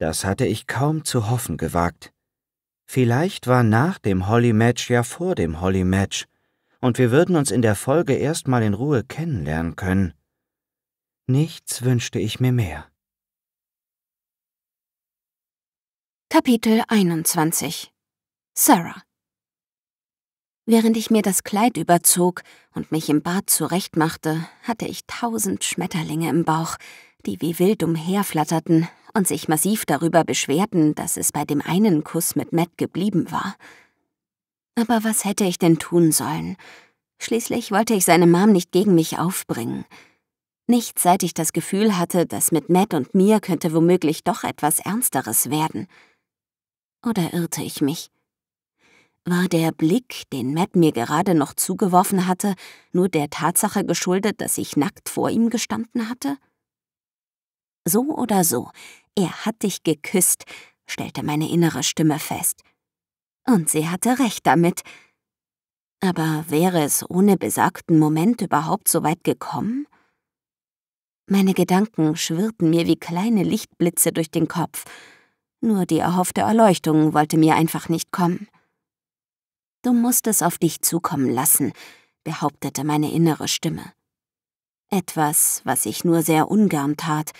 Das hatte ich kaum zu hoffen gewagt. Vielleicht war nach dem Holly-Match ja vor dem Holly-Match, und wir würden uns in der Folge erstmal in Ruhe kennenlernen können. Nichts wünschte ich mir mehr. Kapitel 21 Sarah Während ich mir das Kleid überzog und mich im Bad zurechtmachte, hatte ich tausend Schmetterlinge im Bauch, die wie wild umherflatterten, und sich massiv darüber beschwerten, dass es bei dem einen Kuss mit Matt geblieben war. Aber was hätte ich denn tun sollen? Schließlich wollte ich seine Mom nicht gegen mich aufbringen. Nicht seit ich das Gefühl hatte, dass mit Matt und mir könnte womöglich doch etwas Ernsteres werden. Oder irrte ich mich? War der Blick, den Matt mir gerade noch zugeworfen hatte, nur der Tatsache geschuldet, dass ich nackt vor ihm gestanden hatte? So oder so, er hat dich geküsst, stellte meine innere Stimme fest. Und sie hatte recht damit. Aber wäre es ohne besagten Moment überhaupt so weit gekommen? Meine Gedanken schwirrten mir wie kleine Lichtblitze durch den Kopf. Nur die erhoffte Erleuchtung wollte mir einfach nicht kommen. Du musst es auf dich zukommen lassen, behauptete meine innere Stimme. Etwas, was ich nur sehr ungern tat,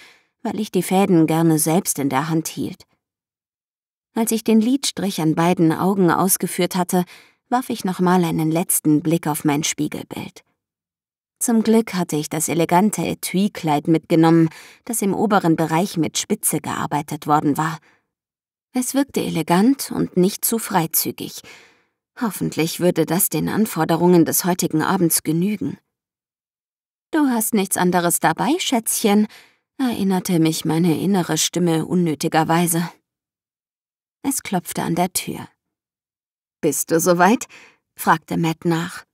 weil ich die Fäden gerne selbst in der Hand hielt. Als ich den Lidstrich an beiden Augen ausgeführt hatte, warf ich nochmal einen letzten Blick auf mein Spiegelbild. Zum Glück hatte ich das elegante Etui-Kleid mitgenommen, das im oberen Bereich mit Spitze gearbeitet worden war. Es wirkte elegant und nicht zu freizügig. Hoffentlich würde das den Anforderungen des heutigen Abends genügen. Du hast nichts anderes dabei, Schätzchen, erinnerte mich meine innere Stimme unnötigerweise. Es klopfte an der Tür. Bist du soweit? fragte Matt nach.